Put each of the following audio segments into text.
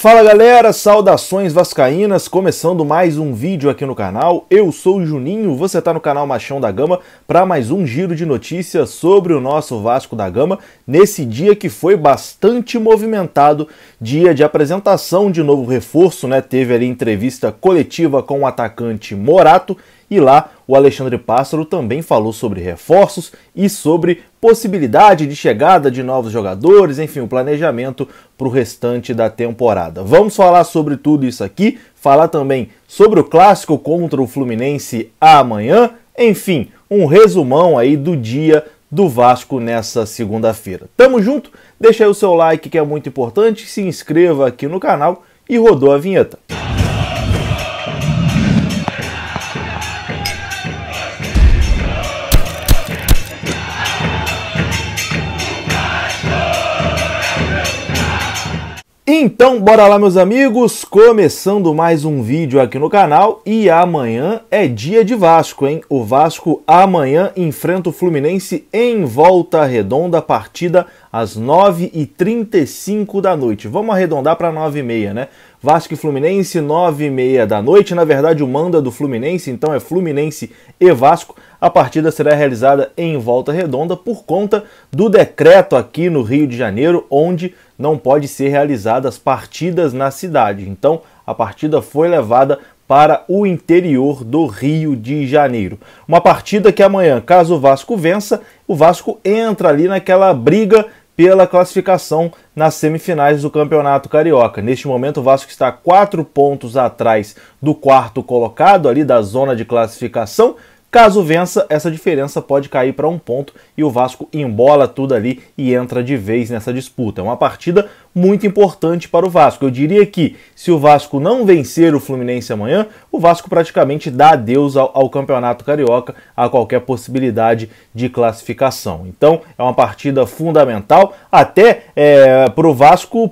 Fala galera, saudações vascaínas, começando mais um vídeo aqui no canal. Eu sou o Juninho, você está no canal Machão da Gama para mais um giro de notícias sobre o nosso Vasco da Gama nesse dia que foi bastante movimentado, dia de apresentação de novo reforço, né? Teve ali entrevista coletiva com o atacante Morato e lá o Alexandre Pássaro também falou sobre reforços e sobre possibilidade de chegada de novos jogadores, enfim, o planejamento para o restante da temporada. Vamos falar sobre tudo isso aqui, falar também sobre o clássico contra o Fluminense amanhã, enfim, um resumão aí do dia do Vasco nessa segunda-feira. Tamo junto, deixa aí o seu like que é muito importante, se inscreva aqui no canal e rodou a vinheta. Então, bora lá, meus amigos, começando mais um vídeo aqui no canal e amanhã é dia de Vasco, hein? O Vasco amanhã enfrenta o Fluminense em volta redonda, partida às 9h35 da noite. Vamos arredondar para 9h30, né? Vasco e Fluminense, 9h30 da noite. Na verdade, o manda do Fluminense, então é Fluminense e Vasco. A partida será realizada em volta redonda por conta do decreto aqui no Rio de Janeiro, onde não pode ser realizadas partidas na cidade. Então, a partida foi levada para o interior do Rio de Janeiro. Uma partida que amanhã, caso o Vasco vença, o Vasco entra ali naquela briga pela classificação nas semifinais do Campeonato Carioca. Neste momento, o Vasco está quatro pontos atrás do quarto colocado ali da zona de classificação. Caso vença, essa diferença pode cair para um ponto e o Vasco embola tudo ali e entra de vez nessa disputa. É uma partida muito importante para o Vasco. Eu diria que se o Vasco não vencer o Fluminense amanhã, o Vasco praticamente dá adeus ao, ao Campeonato Carioca, a qualquer possibilidade de classificação. Então é uma partida fundamental, até é, para o Vasco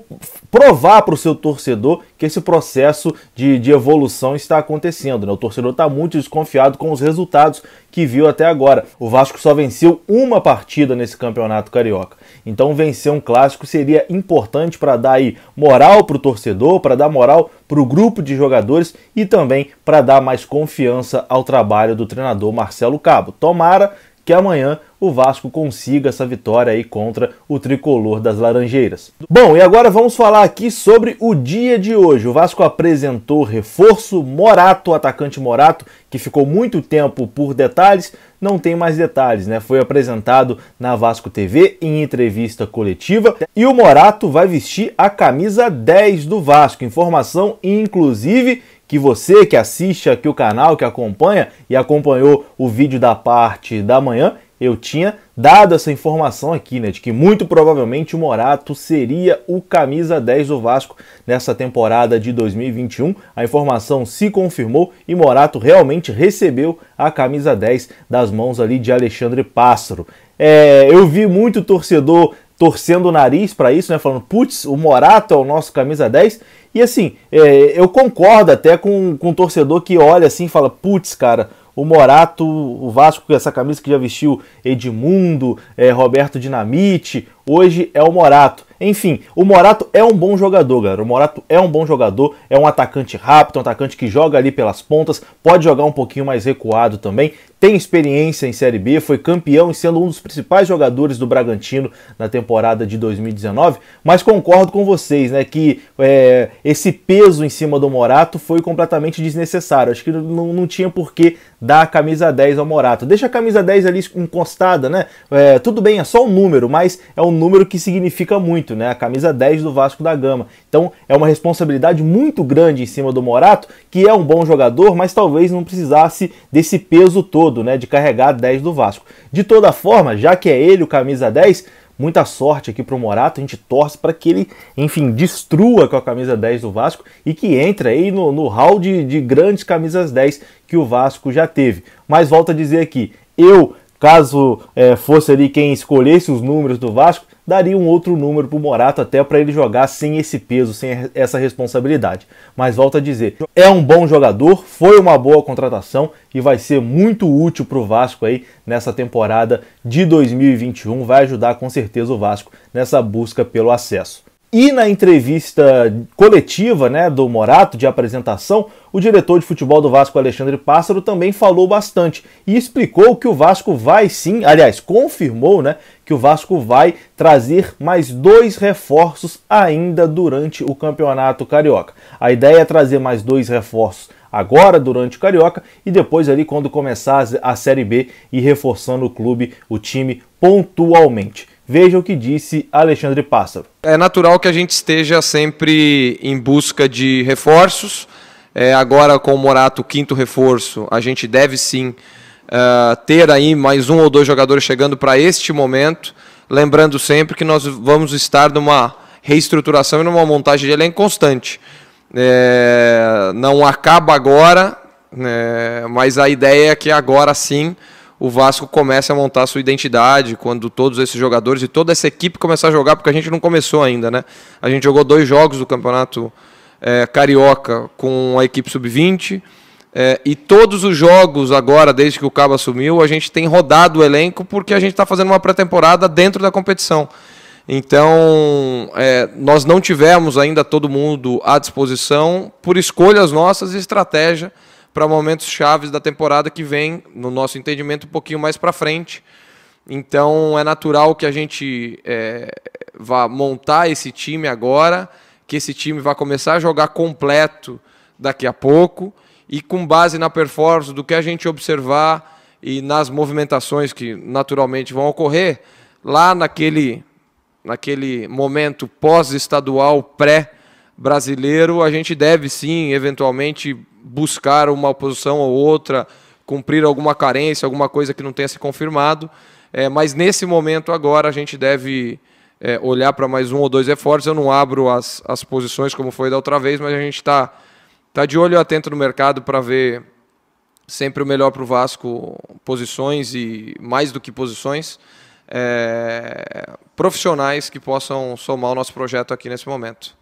provar para o seu torcedor que esse processo de, de evolução está acontecendo. Né? O torcedor está muito desconfiado com os resultados resultados que viu até agora. O Vasco só venceu uma partida nesse campeonato carioca. Então vencer um clássico seria importante para dar aí moral para o torcedor, para dar moral para o grupo de jogadores e também para dar mais confiança ao trabalho do treinador Marcelo Cabo. Tomara que amanhã o Vasco consiga essa vitória aí contra o tricolor das Laranjeiras. Bom, e agora vamos falar aqui sobre o dia de hoje. O Vasco apresentou reforço Morato, atacante Morato, que ficou muito tempo por detalhes, não tem mais detalhes, né? Foi apresentado na Vasco TV em entrevista coletiva e o Morato vai vestir a camisa 10 do Vasco. Informação inclusive que você que assiste aqui o canal, que acompanha e acompanhou o vídeo da parte da manhã, eu tinha dado essa informação aqui, né, de que muito provavelmente o Morato seria o camisa 10 do Vasco nessa temporada de 2021. A informação se confirmou e Morato realmente recebeu a camisa 10 das mãos ali de Alexandre Pássaro. É, eu vi muito torcedor torcendo o nariz para isso, né? Falando, putz, o Morato é o nosso camisa 10. E assim, é, eu concordo até com, com um torcedor que olha assim e fala, putz, cara, o Morato, o Vasco com essa camisa que já vestiu Edmundo, é, Roberto Dinamite, hoje é o Morato. Enfim, o Morato é um bom jogador, galera. O Morato é um bom jogador, é um atacante rápido, um atacante que joga ali pelas pontas, pode jogar um pouquinho mais recuado também, tem experiência em Série B, foi campeão e sendo um dos principais jogadores do Bragantino na temporada de 2019, mas concordo com vocês, né, que é, esse peso em cima do Morato foi completamente desnecessário. Acho que não, não tinha por que dar a camisa 10 ao Morato. Deixa a camisa 10 ali encostada, né? É, tudo bem, é só um número, mas é um número que significa muito, né? A camisa 10 do Vasco da Gama. Então é uma responsabilidade muito grande em cima do Morato, que é um bom jogador, mas talvez não precisasse desse peso todo todo, né, de carregar 10 do Vasco. De toda forma, já que é ele o camisa 10, muita sorte aqui pro Morato, a gente torce para que ele, enfim, destrua com a camisa 10 do Vasco e que entre aí no, no hall de, de grandes camisas 10 que o Vasco já teve. Mas volto a dizer aqui, eu, caso é, fosse ali quem escolhesse os números do Vasco, daria um outro número para o Morato até para ele jogar sem esse peso, sem essa responsabilidade. Mas volto a dizer, é um bom jogador, foi uma boa contratação e vai ser muito útil para o Vasco aí nessa temporada de 2021. Vai ajudar com certeza o Vasco nessa busca pelo acesso. E na entrevista coletiva né, do Morato, de apresentação, o diretor de futebol do Vasco, Alexandre Pássaro, também falou bastante e explicou que o Vasco vai sim, aliás, confirmou né, que o Vasco vai trazer mais dois reforços ainda durante o Campeonato Carioca. A ideia é trazer mais dois reforços agora durante o Carioca e depois ali quando começar a Série B e reforçando o clube, o time pontualmente. Veja o que disse Alexandre Pássaro. É natural que a gente esteja sempre em busca de reforços. É, agora, com o Morato, quinto reforço, a gente deve sim uh, ter aí mais um ou dois jogadores chegando para este momento. Lembrando sempre que nós vamos estar numa reestruturação e numa montagem de elenco constante. É, não acaba agora, né, mas a ideia é que agora sim o Vasco começa a montar sua identidade, quando todos esses jogadores e toda essa equipe começar a jogar, porque a gente não começou ainda, né? A gente jogou dois jogos do Campeonato é, Carioca com a equipe sub-20. É, e todos os jogos agora, desde que o Cabo assumiu, a gente tem rodado o elenco porque a gente está fazendo uma pré-temporada dentro da competição. Então, é, nós não tivemos ainda todo mundo à disposição por escolhas nossas e estratégia para momentos chaves da temporada que vem, no nosso entendimento, um pouquinho mais para frente. Então é natural que a gente é, vá montar esse time agora, que esse time vá começar a jogar completo daqui a pouco e com base na performance do que a gente observar e nas movimentações que naturalmente vão ocorrer lá naquele naquele momento pós-estadual pré brasileiro, a gente deve sim, eventualmente, buscar uma posição ou outra, cumprir alguma carência, alguma coisa que não tenha se confirmado. É, mas nesse momento agora a gente deve é, olhar para mais um ou dois reforços. Eu não abro as, as posições como foi da outra vez, mas a gente está tá de olho atento no mercado para ver sempre o melhor para o Vasco, posições e mais do que posições. É, profissionais que possam somar o nosso projeto aqui nesse momento.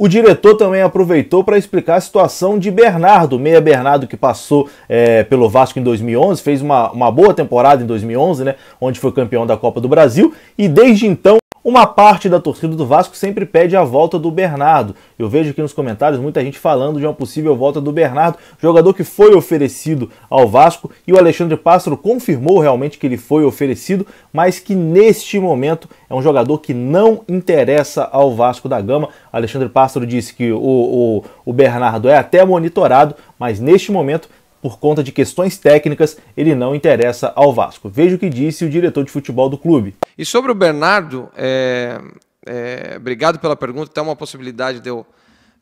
O diretor também aproveitou para explicar a situação de Bernardo, meia Bernardo que passou é, pelo Vasco em 2011, fez uma, uma boa temporada em 2011, né, onde foi campeão da Copa do Brasil, e desde então uma parte da torcida do Vasco sempre pede a volta do Bernardo. Eu vejo aqui nos comentários muita gente falando de uma possível volta do Bernardo, jogador que foi oferecido ao Vasco e o Alexandre Pássaro confirmou realmente que ele foi oferecido, mas que neste momento é um jogador que não interessa ao Vasco da Gama. Alexandre Pássaro disse que o, o, o Bernardo é até monitorado, mas neste momento por conta de questões técnicas, ele não interessa ao Vasco. Veja o que disse o diretor de futebol do clube. E sobre o Bernardo, é, é, obrigado pela pergunta, tem uma possibilidade de eu,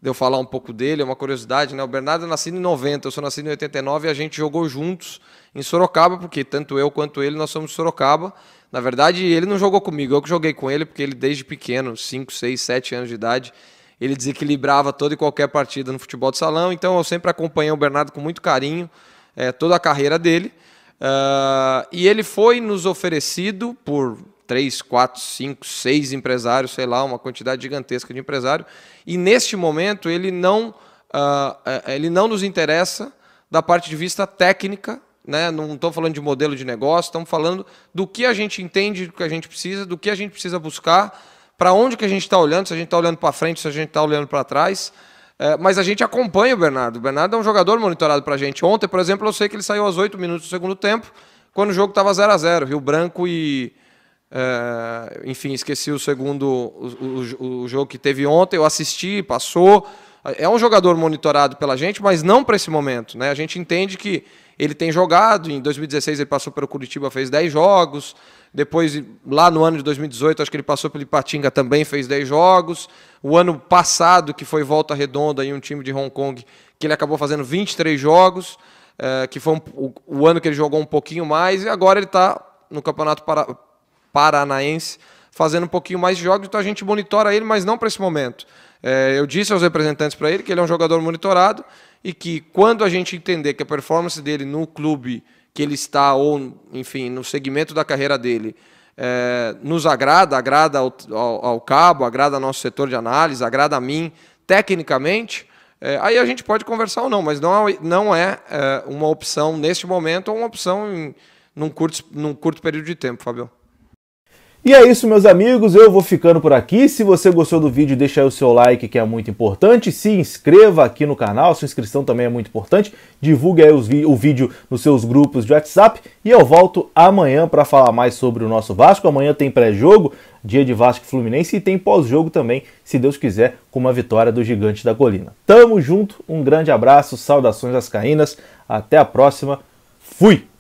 de eu falar um pouco dele, é uma curiosidade, né? O Bernardo é nascido em 90, eu sou nascido em 89 e a gente jogou juntos em Sorocaba, porque tanto eu quanto ele nós somos de Sorocaba. Na verdade, ele não jogou comigo, eu que joguei com ele, porque ele desde pequeno, 5, 6, 7 anos de idade, ele desequilibrava toda e qualquer partida no futebol de salão, então eu sempre acompanhei o Bernardo com muito carinho, é, toda a carreira dele. Uh, e ele foi nos oferecido por três, quatro, cinco, seis empresários, sei lá, uma quantidade gigantesca de empresário. E neste momento ele não, uh, ele não nos interessa da parte de vista técnica, né? não estou falando de modelo de negócio, estamos falando do que a gente entende, do que a gente precisa, do que a gente precisa buscar para onde que a gente está olhando, se a gente está olhando para frente, se a gente está olhando para trás. É, mas a gente acompanha o Bernardo. O Bernardo é um jogador monitorado para a gente. Ontem, por exemplo, eu sei que ele saiu aos 8 minutos do segundo tempo, quando o jogo estava 0 a 0 Rio Branco e. É, enfim, esqueci o segundo o, o, o, jogo que teve ontem. Eu assisti, passou é um jogador monitorado pela gente, mas não para esse momento. Né? A gente entende que ele tem jogado, em 2016 ele passou pelo Curitiba, fez 10 jogos, depois, lá no ano de 2018, acho que ele passou pelo Ipatinga também, fez 10 jogos. O ano passado, que foi volta redonda em um time de Hong Kong, que ele acabou fazendo 23 jogos, eh, que foi um, o, o, ano que ele jogou um pouquinho mais, e agora ele está no Campeonato para, Paranaense fazendo um pouquinho mais de jogos, então a gente monitora ele, mas não para esse momento. É, eu disse aos representantes para ele que ele é um jogador monitorado e que quando a gente entender que a performance dele no clube que ele está, ou enfim, no segmento da carreira dele, é, nos agrada, agrada ao, ao, ao, cabo, agrada ao nosso setor de análise, agrada a mim, tecnicamente, é, aí a gente pode conversar ou não, mas não, é, não é, é uma opção neste momento ou uma opção em, num, curto, num curto período de tempo, Fabio. E é isso, meus amigos, eu vou ficando por aqui. Se você gostou do vídeo, deixa aí o seu like, que é muito importante. Se inscreva aqui no canal, sua inscrição também é muito importante. Divulgue aí o vídeo nos seus grupos de WhatsApp. E eu volto amanhã para falar mais sobre o nosso Vasco. Amanhã tem pré-jogo, dia de Vasco Fluminense, e tem pós-jogo também, se Deus quiser, com uma vitória do Gigante da Colina. Tamo junto, um grande abraço, saudações às Caínas. Até a próxima. Fui!